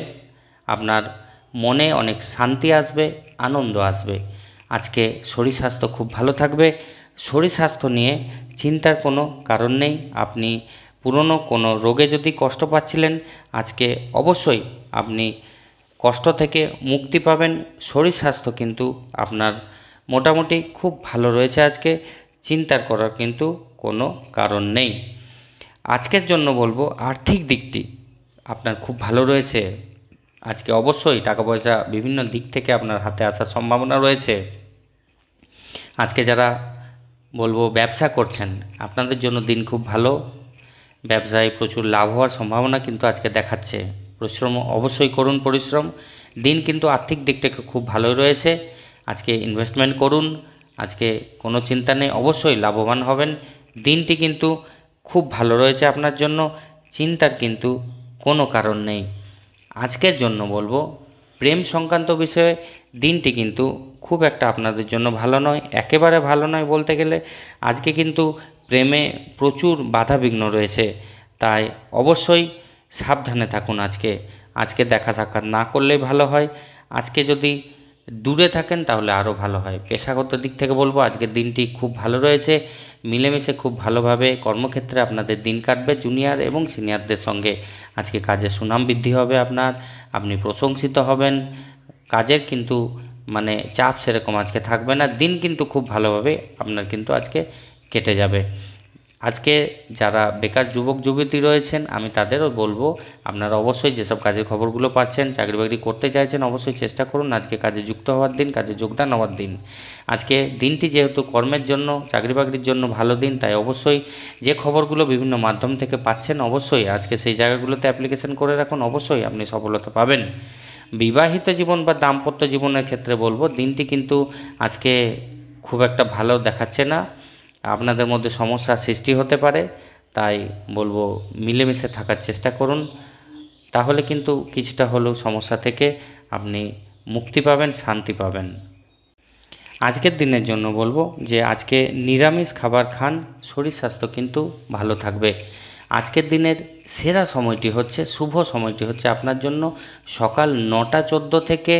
আপনার মনে অনেক শান্তি আসবে আনন্দ আসবে আজকে শরীর স্বাস্থ্য খুব ভালো থাকবে শরীর স্বাস্থ্য নিয়ে চিন্তার কোনো কারণ নেই আপনি পুরনো কোনো রোগে যদি কষ্ট পাচ্ছিলেন আজকে অবশ্যই আপনি কষ্ট থেকে মুক্তি পাবেন শরীর স্বাস্থ্য কিন্তু আপনার মোটামুটি খুব ভালো রয়েছে আজকে চিন্তার করার কিন্তু কোনো কারণ নেই আজকের জন্য বলবো আর্থিক দিকটি আপনার খুব ভালো রয়েছে আজকে অবশ্যই টাকা পয়সা বিভিন্ন দিক থেকে আপনার হাতে আসার সম্ভাবনা রয়েছে আজকে যারা বলবো ব্যবসা করছেন আপনাদের জন্য দিন খুব ভালো ব্যবসায় প্রচুর লাভ হওয়ার সম্ভাবনা কিন্তু আজকে দেখাচ্ছে পরিশ্রম অবশ্যই করুন পরিশ্রম দিন কিন্তু আর্থিক দিক থেকে খুব ভালো রয়েছে আজকে ইনভেস্টমেন্ট করুন আজকে কোনো চিন্তা নেই অবশ্যই লাভবান হবেন দিনটি কিন্তু খুব ভালো রয়েছে আপনার জন্য চিন্তার কিন্তু কোনো কারণ নেই আজকের জন্য বলবো প্রেম সংক্রান্ত বিষয়ে দিনটি কিন্তু খুব একটা আপনাদের জন্য ভালো নয় একেবারে ভালো নয় বলতে গেলে আজকে কিন্তু প্রেমে প্রচুর বাধাবিঘ্ন রয়েছে তাই অবশ্যই সাবধানে থাকুন আজকে আজকে দেখা সাক্ষাৎ না করলেই ভালো হয় আজকে যদি দূরে থাকেন তাহলে আরও ভালো হয় পেশাগত দিক থেকে বলবো আজকের দিনটি খুব ভালো রয়েছে মিলেমিশে খুব ভালোভাবে কর্মক্ষেত্রে আপনাদের দিন কাটবে জুনিয়র এবং সিনিয়রদের সঙ্গে আজকে কাজে সুনাম বৃদ্ধি হবে আপনার আপনি প্রশংসিত হবেন কাজের কিন্তু মানে চাপ সেরকম আজকে থাকবে না দিন কিন্তু খুব ভালোভাবে আপনার কিন্তু আজকে কেটে যাবে আজকে যারা বেকার যুবক যুবতী রয়েছেন আমি তাদেরও বলবো আপনারা অবশ্যই যেসব কাজের খবরগুলো পাচ্ছেন চাকরি বাকরি করতে চাইছেন অবশ্যই চেষ্টা করুন আজকে কাজে যুক্ত হওয়ার দিন কাজে যোগদান হওয়ার দিন আজকে দিনটি যেহেতু কর্মের জন্য চাকরি বাকরির জন্য ভালো দিন তাই অবশ্যই যে খবরগুলো বিভিন্ন মাধ্যম থেকে পাচ্ছেন অবশ্যই আজকে সেই জায়গাগুলোতে অ্যাপ্লিকেশন করে রাখুন অবশ্যই আপনি সফলতা পাবেন বিবাহিত জীবন বা দাম্পত্য জীবনের ক্ষেত্রে বলবো দিনটি কিন্তু আজকে খুব একটা ভালো দেখাচ্ছে না আপনাদের মধ্যে সমস্যা সৃষ্টি হতে পারে তাই বলবো মিলেমিশে থাকার চেষ্টা করুন তাহলে কিন্তু কিছুটা হলেও সমস্যা থেকে আপনি মুক্তি পাবেন শান্তি পাবেন আজকের দিনের জন্য বলবো যে আজকে নিরামিষ খাবার খান শরীর স্বাস্থ্য কিন্তু ভালো থাকবে আজকের দিনের সেরা সময়টি হচ্ছে শুভ সময়টি হচ্ছে আপনার জন্য সকাল নটা চোদ্দো থেকে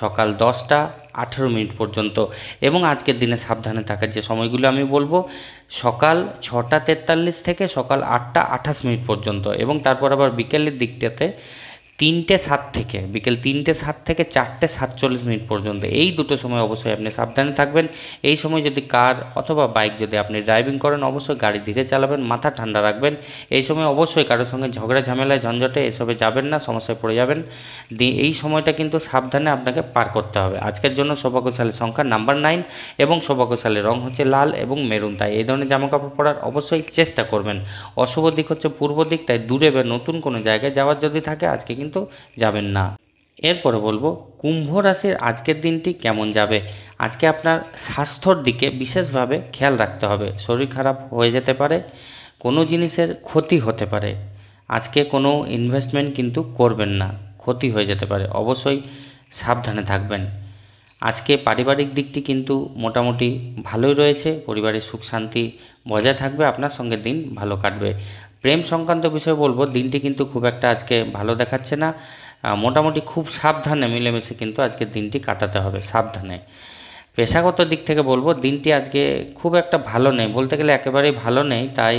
সকাল দশটা আঠেরো মিনিট পর্যন্ত এবং আজকের দিনে সাবধানে থাকার যে সময়গুলো আমি বলবো সকাল ছটা তেতাল্লিশ থেকে সকাল আটটা আঠাশ মিনিট পর্যন্ত এবং তারপর আবার বিকেলের দিকটাতে তিনটে সাত থেকে বিকেল তিনটে সাত থেকে চারটে সাতচল্লিশ মিনিট পর্যন্ত এই দুটো সময় অবশ্যই আপনি সাবধানে থাকবেন এই সময় যদি কার অথবা বাইক যদি আপনি ড্রাইভিং করেন অবশ্যই গাড়ি ধীরে চালাবেন মাথা ঠান্ডা রাখবেন এই সময় অবশ্যই কারোর সঙ্গে ঝগড়া ঝামেলায় ঝঞ্ঝটে এসবে যাবেন না সমস্যায় পড়ে যাবেন এই সময়টা কিন্তু সাবধানে আপনাকে পার করতে হবে আজকের জন্য সৌভাগ্যশালীর সংখ্যা নাম্বার নাইন এবং সৌভাগ্যশালীর রং হচ্ছে লাল এবং মেরুন তাই এই ধরনের জামাকাপড় পরার অবশ্যই চেষ্টা করবেন অশুভ দিক হচ্ছে পূর্ব দিক তাই দূরে বা নতুন কোনো জায়গায় যাওয়ার যদি থাকে আজকে কিন্তু যাবেন না এরপরে বলবো কুম্ভ রাশির আজকের দিনটি কেমন যাবে আজকে আপনার স্বাস্থ্যর দিকে বিশেষভাবে খেয়াল রাখতে হবে শরীর খারাপ হয়ে যেতে পারে কোনো জিনিসের ক্ষতি হতে পারে আজকে কোনো ইনভেস্টমেন্ট কিন্তু করবেন না ক্ষতি হয়ে যেতে পারে অবশ্যই সাবধানে থাকবেন আজকে পারিবারিক দিকটি কিন্তু মোটামুটি ভালোই রয়েছে পরিবারের সুখ শান্তি বজায় থাকবে আপনার সঙ্গে দিন ভালো কাটবে প্রেম সংক্রান্ত বিষয়ে বলবো দিনটি কিন্তু খুব একটা আজকে ভালো দেখাচ্ছে না মোটামুটি খুব সাবধানে মিলেমিশে কিন্তু আজকে দিনটি কাটাতে হবে সাবধানে পেশাগত দিক থেকে বলবো দিনটি আজকে খুব একটা ভালো নেই বলতে গেলে একেবারেই ভালো নেই তাই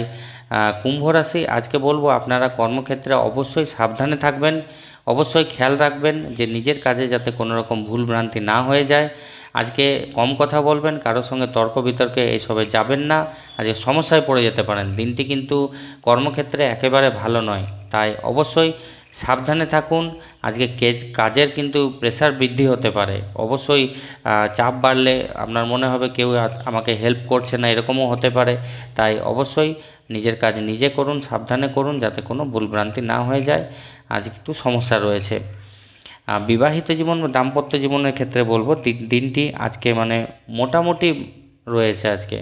কুম্ভ রাশি আজকে বলবো আপনারা কর্মক্ষেত্রে অবশ্যই সাবধানে থাকবেন অবশ্যই খেয়াল রাখবেন যে নিজের কাজে যাতে কোনো রকম ভুল না হয়ে যায় আজকে কম কথা বলবেন কারোর সঙ্গে তর্ক বিতর্কে এইসবে যাবেন না আজকে সমস্যায় পড়ে যেতে পারেন দিনটি কিন্তু কর্মক্ষেত্রে একেবারে ভালো নয় তাই অবশ্যই সাবধানে থাকুন আজকে কাজের কিন্তু প্রেশার বৃদ্ধি হতে পারে অবশ্যই চাপ বাড়লে আপনার মনে হবে কেউ আমাকে হেল্প করছে না এরকমও হতে পারে তাই অবশ্যই নিজের কাজ নিজে করুন সাবধানে করুন যাতে কোনো ভুলভ্রান্তি না হয়ে যায় আজ একটু সমস্যা রয়েছে বিবাহিত জীবন বা দাম্পত্য জীবনের ক্ষেত্রে বলবো দিনটি আজকে মানে মোটামুটি রয়েছে আজকে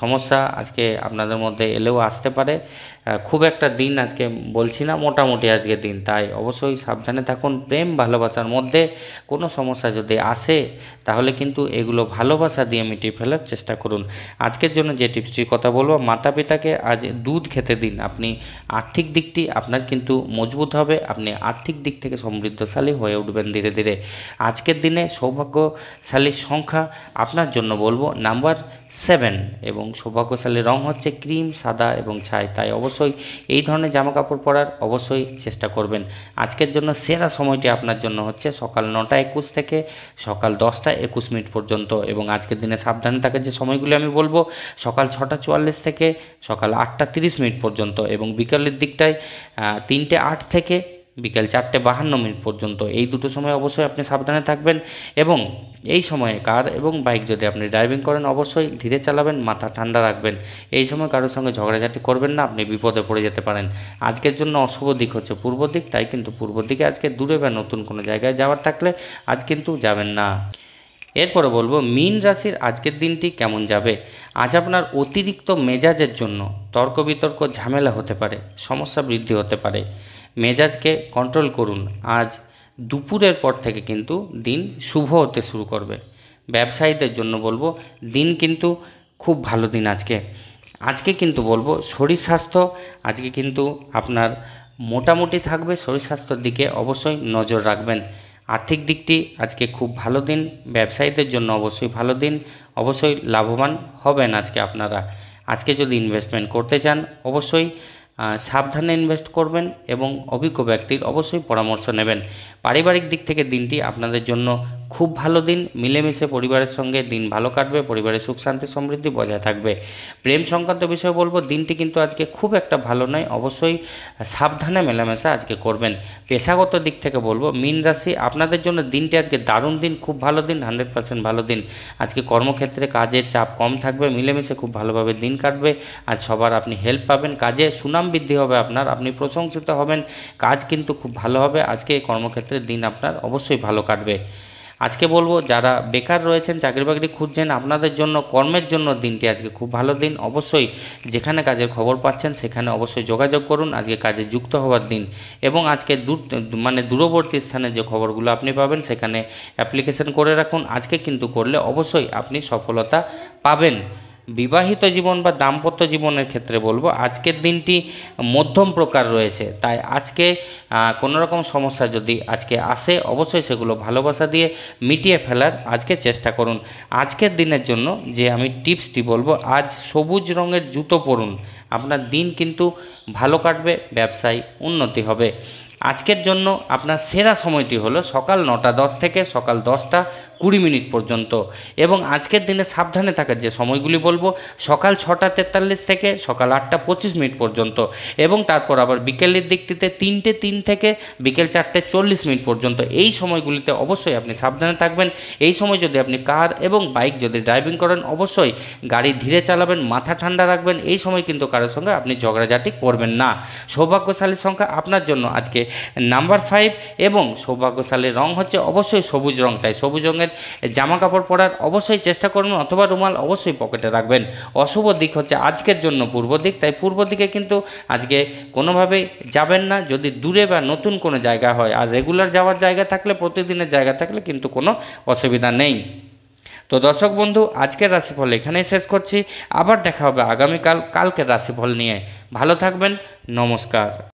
সমস্যা আজকে আপনাদের মধ্যে এলেও আসতে পারে খুব একটা দিন আজকে বলছি না মোটামুটি আজকে দিন তাই অবশ্যই সাবধানে থাকুন প্রেম ভালোবাসার মধ্যে কোনো সমস্যা যদি আসে তাহলে কিন্তু এগুলো ভালোবাসা দিয়ে মিটিয়ে ফেলার চেষ্টা করুন আজকের জন্য যে টিপসটির কথা বলবো মাতা পিতাকে আজ দুধ খেতে দিন আপনি আর্থিক দিকটি আপনার কিন্তু মজবুত হবে আপনি আর্থিক দিক থেকে সমৃদ্ধশালী হয়ে উঠবেন ধীরে ধীরে আজকের দিনে সৌভাগ্যশালীর সংখ্যা আপনার জন্য বলবো নাম্বার সেভেন এবং সৌভাগ্যশালী রং হচ্ছে ক্রিম সাদা এবং ছাই তাই অবশ্যই এই ধরনের জামা কাপড় পরার অবশ্যই চেষ্টা করবেন আজকের জন্য সেরা সময়টি আপনার জন্য হচ্ছে সকাল নটা একুশ থেকে সকাল দশটা একুশ মিনিট পর্যন্ত এবং আজকের দিনে সাবধানে থাকার যে সময়গুলি আমি বলবো সকাল ছটা চুয়াল্লিশ থেকে সকাল আটটা তিরিশ মিনিট পর্যন্ত এবং বিকালের দিকটায় তিনটে আট থেকে বিকেল চারটে বাহান্ন মিনিট পর্যন্ত এই দুটো সময় অবশ্যই আপনি সাবধানে থাকবেন এবং এই সময়ে কার এবং বাইক যদি আপনি ড্রাইভিং করেন অবশ্যই ধীরে চালাবেন মাথা ঠান্ডা রাখবেন এই সময় কারোর সঙ্গে ঝগড়াঝাটি করবেন না আপনি বিপদে পড়ে যেতে পারেন আজকের জন্য অশুভ দিক হচ্ছে পূর্ব দিক তাই কিন্তু পূর্ব দিকে আজকে দূরে বা নতুন কোনো জায়গায় যাওয়ার থাকলে আজ কিন্তু যাবেন না এরপরে বলবো মিন রাশির আজকের দিনটি কেমন যাবে আজ আপনার অতিরিক্ত মেজাজের জন্য তর্ক বিতর্ক ঝামেলা হতে পারে সমস্যা বৃদ্ধি হতে পারে মেজাজকে কন্ট্রোল করুন আজ দুপুরের পর থেকে কিন্তু দিন শুভ হতে শুরু করবে ব্যবসায়ীদের জন্য বলবো দিন কিন্তু খুব ভালো দিন আজকে আজকে কিন্তু বলবো শরীর স্বাস্থ্য আজকে কিন্তু আপনার মোটামুটি থাকবে শরীর স্বাস্থ্যের দিকে অবশ্যই নজর রাখবেন আর্থিক দিকটি আজকে খুব ভালো দিন ব্যবসায়ীদের জন্য অবশ্যই ভালো দিন অবশ্যই লাভবান হবেন আজকে আপনারা আজকে যদি ইনভেস্টমেন্ট করতে চান অবশ্যই সাবধানে ইনভেস্ট করবেন এবং অভিজ্ঞ ব্যক্তির অবশ্যই পরামর্শ নেবেন পারিবারিক দিক থেকে দিনটি আপনাদের জন্য খুব ভালো দিন মিলেমিশে পরিবারের সঙ্গে দিন ভালো কাটবে পরিবারের সুখ শান্তি সমৃদ্ধি বজায় থাকবে প্রেম সংক্রান্ত বিষয়ে বলবো দিনটি কিন্তু আজকে খুব একটা ভালো নয় অবশ্যই সাবধানে মেলামেশা আজকে করবেন পেশাগত দিক থেকে বলবো মিন রাশি আপনাদের জন্য দিনটি আজকে দারুণ দিন খুব ভালো দিন হান্ড্রেড পার্সেন্ট ভালো দিন আজকে কর্মক্ষেত্রে কাজের চাপ কম থাকবে মিলেমিশে খুব ভালোভাবে দিন কাটবে আর সবার আপনি হেল্প পাবেন কাজে সুনাম বৃদ্ধি হবে আপনার আপনি প্রশংসিত হবেন কাজ কিন্তু খুব ভালো হবে আজকে এই কর্মক্ষেত্রে দিন আপনার অবশ্যই ভালো কাটবে আজকে বলবো যারা বেকার রয়েছেন চাকরি বাকরি খুঁজছেন আপনাদের জন্য কর্মের জন্য দিনটি আজকে খুব ভালো দিন অবশ্যই যেখানে কাজের খবর পাচ্ছেন সেখানে অবশ্যই যোগাযোগ করুন আজকে কাজে যুক্ত হওয়ার দিন এবং আজকে দূর মানে দূরবর্তী স্থানে যে খবরগুলো আপনি পাবেন সেখানে অ্যাপ্লিকেশন করে রাখুন আজকে কিন্তু করলে অবশ্যই আপনি সফলতা পাবেন বিবাহিত জীবন বা দাম্পত্য জীবনের ক্ষেত্রে বলবো আজকের দিনটি মধ্যম প্রকার রয়েছে তাই আজকে কোনো রকম সমস্যা যদি আজকে আসে অবশ্যই সেগুলো ভালোবাসা দিয়ে মিটিয়ে ফেলার আজকে চেষ্টা করুন আজকের দিনের জন্য যে আমি টিপসটি বলবো আজ সবুজ রঙের জুতো পরুন আপনার দিন কিন্তু ভালো কাটবে ব্যবসায় উন্নতি হবে আজকের জন্য আপনার সেরা সময়টি হলো সকাল নটা দশ থেকে সকাল দশটা কুড়ি মিনিট পর্যন্ত এবং আজকের দিনে সাবধানে থাকার যে সময়গুলি বলবো সকাল ছটা তেতাল্লিশ থেকে সকাল আটটা পঁচিশ মিনিট পর্যন্ত এবং তারপর আবার বিকেলের দিকটিতে তিনটে তিন থেকে বিকেল চারটে চল্লিশ মিনিট পর্যন্ত এই সময়গুলিতে অবশ্যই আপনি সাবধানে থাকবেন এই সময় যদি আপনি কার এবং বাইক যদি ড্রাইভিং করেন অবশ্যই গাড়ি ধীরে চালাবেন মাথা ঠান্ডা রাখবেন এই সময় কিন্তু কারোর সঙ্গে আপনি ঝগড়াঝাটি করবেন না সৌভাগ্যশালীর সংখ্যা আপনার জন্য আজকে নাম্বার ফাইভ এবং সৌভাগ্যশালীর রং হচ্ছে অবশ্যই সবুজ রং তাই সবুজ রঙের জামা কাপড় পরার অবশ্যই চেষ্টা করবেন অথবা রুমাল অবশ্যই পকেটে রাখবেন অশুভ দিক হচ্ছে আজকের জন্য পূর্ব দিক তাই পূর্ব দিকে কিন্তু আজকে কোনোভাবে যাবেন না যদি দূরে বা নতুন কোনো জায়গা হয় আর রেগুলার যাওয়ার জায়গা থাকলে প্রতিদিনের জায়গা থাকলে কিন্তু কোনো অসুবিধা নেই তো দর্শক বন্ধু আজকের রাশিফল এখানেই শেষ করছি আবার দেখা হবে আগামীকাল কালকের রাশিফল নিয়ে ভালো থাকবেন নমস্কার